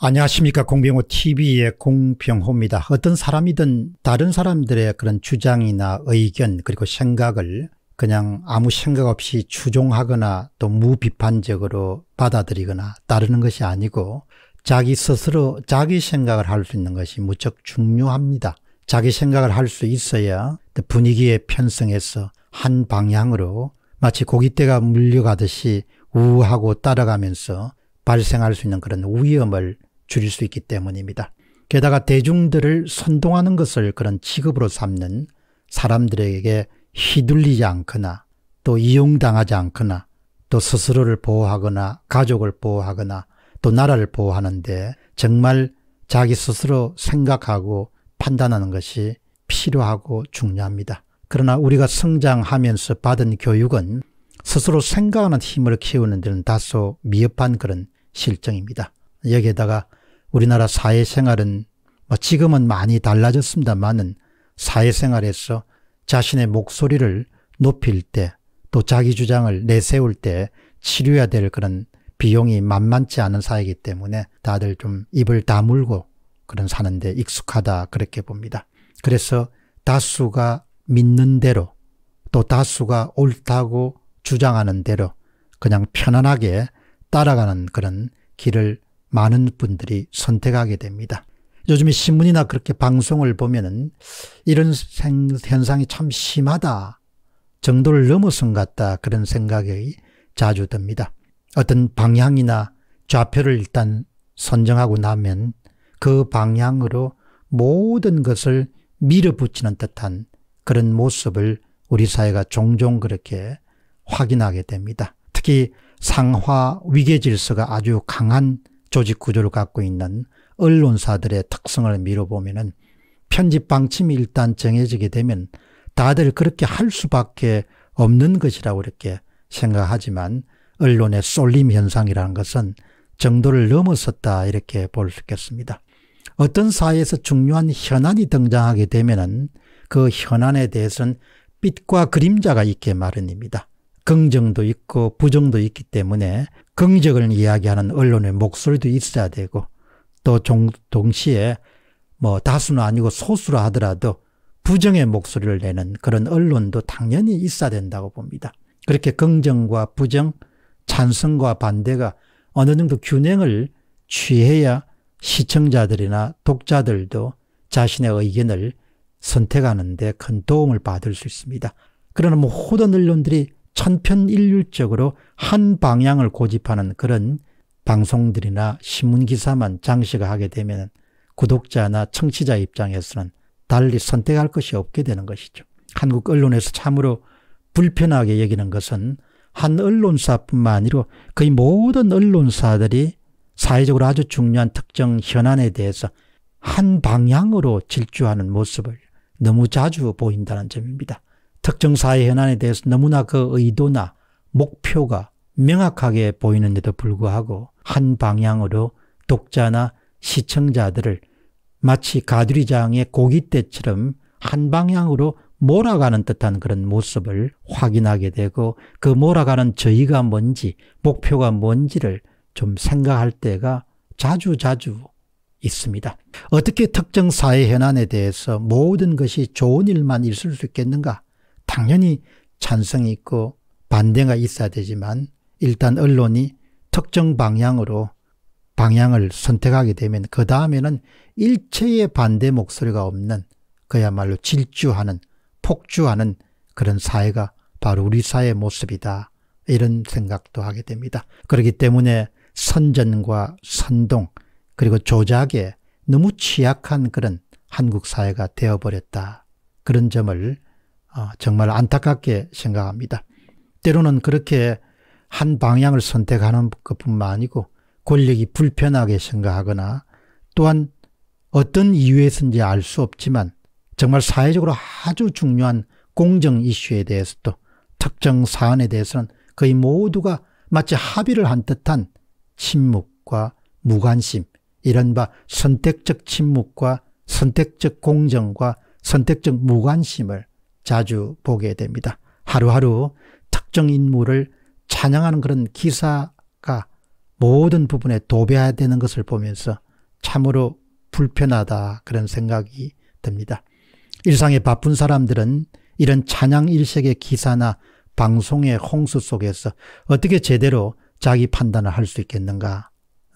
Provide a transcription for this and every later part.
안녕하십니까 공병호 tv의 공병호입니다. 어떤 사람이든 다른 사람들의 그런 주장이나 의견 그리고 생각을 그냥 아무 생각 없이 추종하거나 또 무비판적으로 받아들이거나 따르는 것이 아니고 자기 스스로 자기 생각을 할 수 있는 것이 무척 중요합니다. 자기 생각을 할 수 있어야 그 분위기에 편성해서 한 방향으로 마치 고깃대가 물려가듯이 우하고 따라가면서 발생할 수 있는 그런 위험을 줄일 수 있기 때문입니다. 게다가 대중들을 선동하는 것을 그런 직업으로 삼는 사람들에게 휘둘리지 않거나 또 이용당하지 않거나 또 스스로를 보호하거나 가족을 보호하거나 또 나라를 보호하는데 정말 자기 스스로 생각하고 판단하는 것이 필요하고 중요합니다. 그러나 우리가 성장하면서 받은 교육은 스스로 생각하는 힘을 키우는 데는 다소 미흡한 그런 실정입니다. 여기에다가 우리나라 사회생활은 뭐 지금은 많이 달라졌습니다만은 사회생활에서 자신의 목소리를 높일 때 또 자기 주장을 내세울 때 치료해야 될 그런 비용이 만만치 않은 사이기 회 때문에 다들 좀 입을 다물고 그런 사는데 익숙하다 그렇게 봅니다. 그래서 다수가 믿는 대로 또 다수가 옳다고 주장하는 대로 그냥 편안하게 따라가는 그런 길을 많은 분들이 선택하게 됩니다. 요즘에 신문이나 그렇게 방송을 보면은 이런 생, 현상이 참 심하다. 정도를 넘어선 같다. 그런 생각이 자주 듭니다. 어떤 방향이나 좌표를 일단 선정하고 나면 그 방향으로 모든 것을 밀어붙이는 듯한 그런 모습을 우리 사회가 종종 그렇게 확인하게 됩니다. 특히 상화 위계 질서가 아주 강한 조직 구조를 갖고 있는 언론사들의 특성을 미뤄보면 편집 방침이 일단 정해지게 되면 다들 그렇게 할 수밖에 없는 것이라고 이렇게 생각하지만 언론의 쏠림 현상이라는 것은 정도를 넘어섰다 이렇게 볼 수 있겠습니다. 어떤 사회에서 중요한 현안이 등장하게 되면그 현안에 대해서는 빛과 그림자가 있게 마련입니다. 긍정도 있고 부정도 있기 때문에 긍정을 이야기하는 언론의 목소리도 있어야 되고 또 동시에 뭐 다수는 아니고 소수라 하더라도 부정의 목소리를 내는 그런 언론도 당연히 있어야 된다고 봅니다. 그렇게 긍정과 부정, 찬성과 반대가 어느 정도 균형을 취해야 시청자들이나 독자들도 자신의 의견을 선택하는 데 큰 도움을 받을 수 있습니다. 그러나 모든 뭐 언론들이 천편일률적으로 한 방향을 고집하는 그런 방송들이나 신문기사만 장식을 하게 되면 구독자나 청취자 입장에서는 달리 선택할 것이 없게 되는 것이죠. 한국 언론에서 참으로 불편하게 여기는 것은 한 언론사뿐만 아니라 거의 모든 언론사들이 사회적으로 아주 중요한 특정 현안에 대해서 한 방향으로 질주하는 모습을 너무 자주 보인다는 점입니다. 특정 사회 현안에 대해서 너무나 그 의도나 목표가 명확하게 보이는데도 불구하고 한 방향으로 독자나 시청자들을 마치 가두리장의 고깃대처럼 한 방향으로 몰아가는 듯한 그런 모습을 확인하게 되고 그 몰아가는 저희가 뭔지 목표가 뭔지를 좀 생각할 때가 자주 자주 있습니다. 어떻게 특정 사회 현안에 대해서 모든 것이 좋은 일만 있을 수 있겠는가? 당연히 찬성이 있고 반대가 있어야 되지만 일단 언론이 특정 방향으로 방향을 선택하게 되면 그 다음에는 일체의 반대 목소리가 없는 그야말로 질주하는 폭주하는 그런 사회가 바로 우리 사회의 모습이다. 이런 생각도 하게 됩니다. 그렇기 때문에 선전과 선동 그리고 조작에 너무 취약한 그런 한국 사회가 되어버렸다. 그런 점을 아, 정말 안타깝게 생각합니다. 때로는 그렇게 한 방향을 선택하는 것뿐만 아니고 권력이 불편하게 생각하거나 또한 어떤 이유에서지알 수 없지만 정말 사회적으로 아주 중요한 공정 이슈에 대해서도 특정 사안에 대해서는 거의 모두가 마치 합의를 한 듯한 침묵과 무관심, 이른바 선택적 침묵과 선택적 공정과 선택적 무관심을 자주 보게 됩니다. 하루하루 특정 인물을 찬양하는 그런 기사가 모든 부분에 도배되는 해야 것을 보면서 참으로 불편하다 그런 생각이 듭니다. 일상에 바쁜 사람들은 이런 찬양 일색의 기사나 방송의 홍수 속에서 어떻게 제대로 자기 판단을 할 수 있겠는가.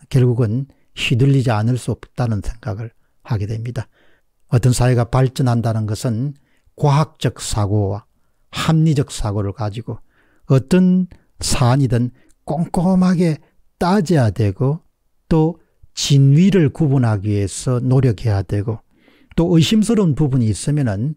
결국은 휘둘리지 않을 수 없다는 생각을 하게 됩니다. 어떤 사회가 발전한다는 것은 과학적 사고와 합리적 사고를 가지고 어떤 사안이든 꼼꼼하게 따져야 되고 또 진위를 구분하기 위해서 노력해야 되고 또 의심스러운 부분이 있으면은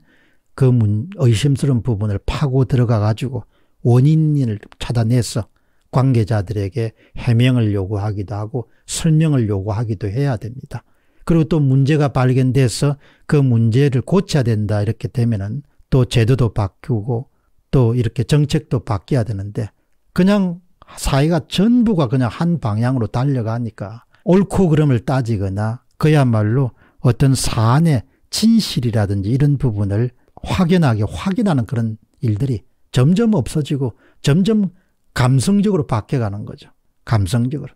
그 의심스러운 부분을 파고 들어가 가지고 원인을 찾아내서 관계자들에게 해명을 요구하기도 하고 설명을 요구하기도 해야 됩니다. 그리고 또 문제가 발견돼서 그 문제를 고쳐야 된다 이렇게 되면은 또 제도도 바뀌고또 이렇게 정책도 바뀌어야 되는데 그냥 사회가 전부가 그냥 한 방향으로 달려가니까 옳고 그름을 따지거나 그야말로 어떤 사안의 진실이라든지 이런 부분을 확연하게 확인하는 그런 일들이 점점 없어지고 점점 감성적으로 바뀌어가는 거죠. 감성적으로.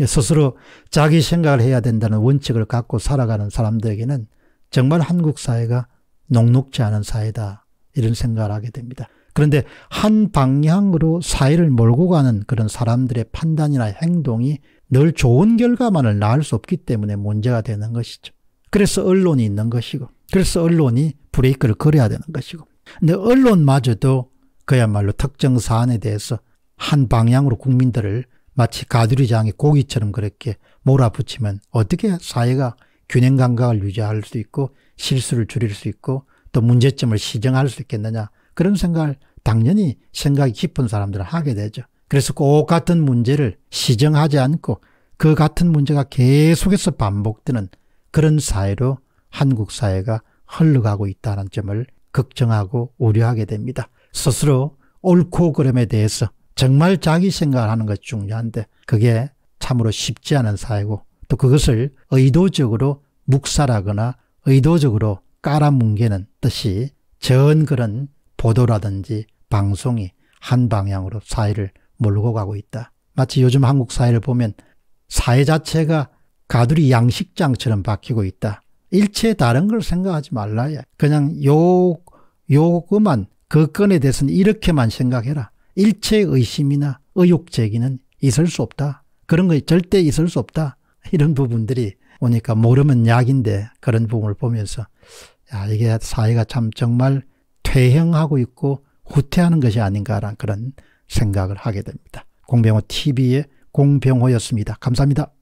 예, 스스로 자기 생각을 해야 된다는 원칙을 갖고 살아가는 사람들에게는 정말 한국 사회가 녹록지 않은 사회다. 이런 생각을 하게 됩니다. 그런데 한 방향으로 사회를 몰고 가는 그런 사람들의 판단이나 행동이 늘 좋은 결과만을 낳을 수 없기 때문에 문제가 되는 것이죠. 그래서 언론이 있는 것이고, 그래서 언론이 브레이크를 걸어야 되는 것이고. 근데 언론마저도 그야말로 특정 사안에 대해서 한 방향으로 국민들을 마치 가두리장에 고기처럼 그렇게 몰아붙이면 어떻게 사회가 균형 감각을 유지할 수 있고 실수를 줄일 수 있고 또 문제점을 시정할 수 있겠느냐 그런 생각을 당연히 생각이 깊은 사람들은 하게 되죠. 그래서 꼭 같은 문제를 시정하지 않고 그 같은 문제가 계속해서 반복되는 그런 사회로 한국 사회가 흘러가고 있다는 점을 걱정하고 우려하게 됩니다. 스스로 옳고 그름에 대해서 정말 자기 생각하는 을 것이 중요한데 그게 참으로 쉽지 않은 사회고 또 그것을 의도적으로 묵살하거나 의도적으로 깔아뭉개는 뜻이 전 그런 보도라든지 방송이 한 방향으로 사회를 몰고 가고 있다. 마치 요즘 한국 사회를 보면 사회 자체가 가두리 양식장처럼 바뀌고 있다. 일체 다른 걸 생각하지 말라야. 그냥 요, 요거만, 그 건에 대해서는 이렇게만 생각해라. 일체의 의심이나 의혹 제기는 있을 수 없다. 그런 거 절대 있을 수 없다. 이런 부분들이 오니까 모르면 약인데 그런 부분을 보면서 야, 이게 사회가 참 정말 퇴행하고 있고 후퇴하는 것이 아닌가라는 그런 생각을 하게 됩니다. 공병호 TV의 공병호였습니다. 감사합니다.